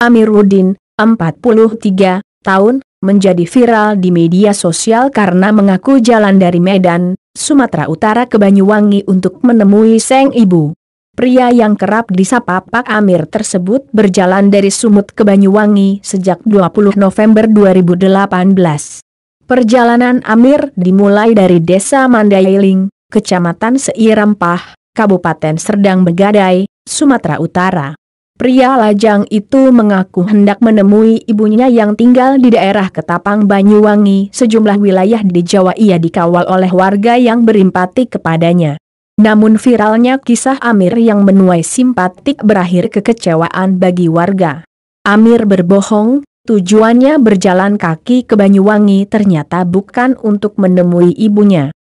Amiruddin, 43, tahun, menjadi viral di media sosial karena mengaku jalan dari Medan, Sumatera Utara ke Banyuwangi untuk menemui Seng ibu. Pria yang kerap disapa Pak Amir tersebut berjalan dari Sumut ke Banyuwangi sejak 20 November 2018. Perjalanan Amir dimulai dari Desa Mandailing, Kecamatan Seirampah, Kabupaten Serdang Begadai, Sumatera Utara. Pria lajang itu mengaku hendak menemui ibunya yang tinggal di daerah Ketapang Banyuwangi, sejumlah wilayah di Jawa ia dikawal oleh warga yang berimpati kepadanya. Namun viralnya kisah Amir yang menuai simpatik berakhir kekecewaan bagi warga. Amir berbohong, tujuannya berjalan kaki ke Banyuwangi ternyata bukan untuk menemui ibunya.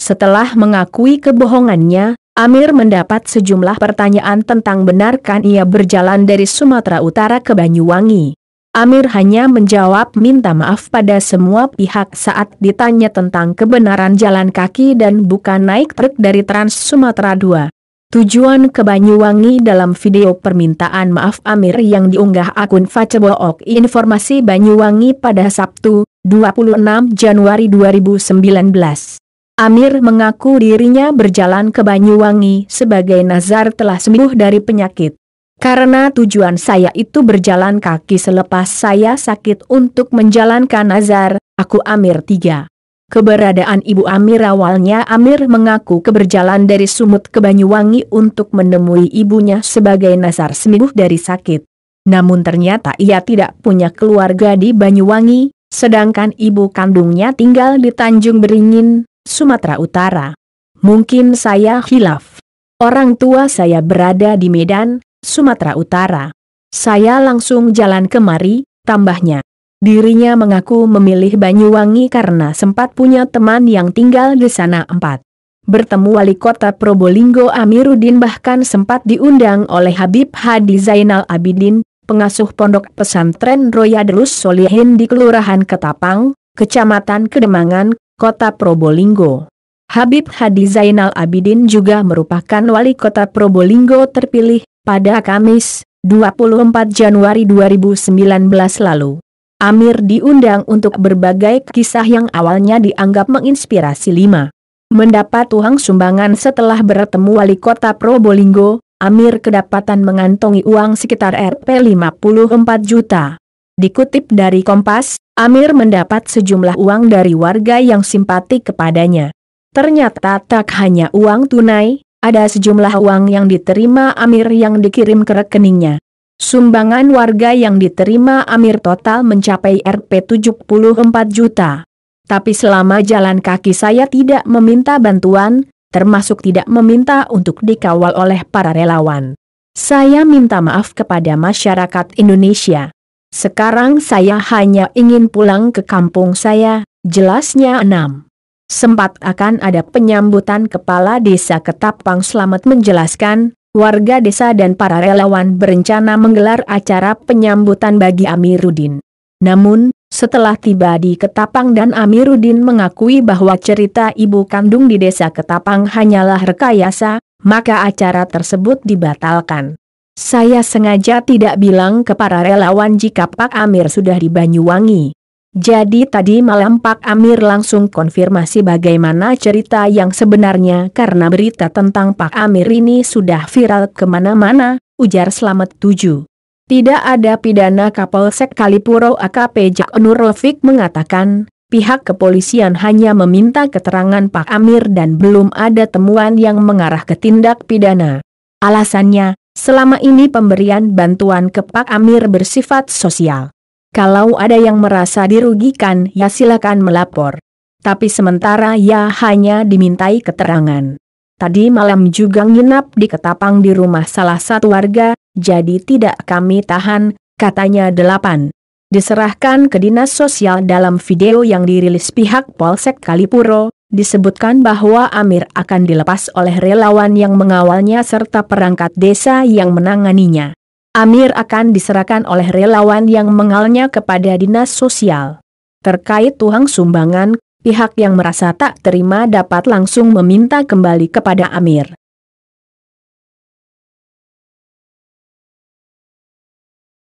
Setelah mengakui kebohongannya, Amir mendapat sejumlah pertanyaan tentang benarkan ia berjalan dari Sumatera Utara ke Banyuwangi. Amir hanya menjawab minta maaf pada semua pihak saat ditanya tentang kebenaran jalan kaki dan bukan naik truk dari Trans Sumatera 2. Tujuan ke Banyuwangi dalam video permintaan maaf Amir yang diunggah akun Facebook Informasi Banyuwangi pada Sabtu, 26 Januari 2019. Amir mengaku dirinya berjalan ke Banyuwangi sebagai nazar telah sembuh dari penyakit. Karena tujuan saya itu berjalan kaki selepas saya sakit untuk menjalankan nazar, aku Amir Tiga. Keberadaan Ibu Amir awalnya Amir mengaku keberjalan dari Sumut ke Banyuwangi untuk menemui ibunya sebagai nazar sembuh dari sakit. Namun ternyata ia tidak punya keluarga di Banyuwangi, sedangkan ibu kandungnya tinggal di Tanjung Beringin, Sumatera Utara. Mungkin saya hilaf. Orang tua saya berada di Medan, Sumatera Utara. Saya langsung jalan kemari, tambahnya. Dirinya mengaku memilih Banyuwangi karena sempat punya teman yang tinggal di sana empat. Bertemu wali kota Probolinggo Amiruddin bahkan sempat diundang oleh Habib Hadi Zainal Abidin, pengasuh pondok pesantren Royadrus Delus Solihin di Kelurahan Ketapang, Kecamatan Kedemangan, Kota Probolinggo. Habib Hadi Zainal Abidin juga merupakan wali kota Probolinggo terpilih, pada Kamis, 24 Januari 2019 lalu. Amir diundang untuk berbagai kisah yang awalnya dianggap menginspirasi lima. Mendapat uang sumbangan setelah bertemu wali kota Probolinggo, Amir kedapatan mengantongi uang sekitar Rp54 juta. Dikutip dari Kompas, Amir mendapat sejumlah uang dari warga yang simpatik kepadanya. Ternyata tak hanya uang tunai, ada sejumlah uang yang diterima Amir yang dikirim ke rekeningnya. Sumbangan warga yang diterima Amir total mencapai Rp 74 juta. Tapi selama jalan kaki saya tidak meminta bantuan, termasuk tidak meminta untuk dikawal oleh para relawan. Saya minta maaf kepada masyarakat Indonesia. Sekarang saya hanya ingin pulang ke kampung saya, jelasnya enam. Sempat akan ada penyambutan kepala desa Ketapang Selamat menjelaskan, warga desa dan para relawan berencana menggelar acara penyambutan bagi Amiruddin. Namun, setelah tiba di Ketapang dan Amiruddin mengakui bahwa cerita ibu kandung di desa Ketapang hanyalah rekayasa, maka acara tersebut dibatalkan. Saya sengaja tidak bilang ke para relawan jika Pak Amir sudah di Banyuwangi. Jadi tadi malam Pak Amir langsung konfirmasi bagaimana cerita yang sebenarnya karena berita tentang Pak Amir ini sudah viral kemana-mana, ujar Selamat Tujuh. Tidak ada pidana Kapolsek Kalipuro AKP Jak Nur Lefik mengatakan, pihak kepolisian hanya meminta keterangan Pak Amir dan belum ada temuan yang mengarah ke tindak pidana. Alasannya, Selama ini pemberian bantuan ke Pak Amir bersifat sosial. Kalau ada yang merasa dirugikan ya silakan melapor. Tapi sementara ya hanya dimintai keterangan. Tadi malam juga nginap di Ketapang di rumah salah satu warga, jadi tidak kami tahan, katanya delapan. Diserahkan ke Dinas Sosial dalam video yang dirilis pihak Polsek Kalipuro, disebutkan bahwa Amir akan dilepas oleh relawan yang mengawalnya serta perangkat desa yang menanganinya. Amir akan diserahkan oleh relawan yang mengalnya kepada dinas sosial. Terkait tuang sumbangan, pihak yang merasa tak terima dapat langsung meminta kembali kepada Amir.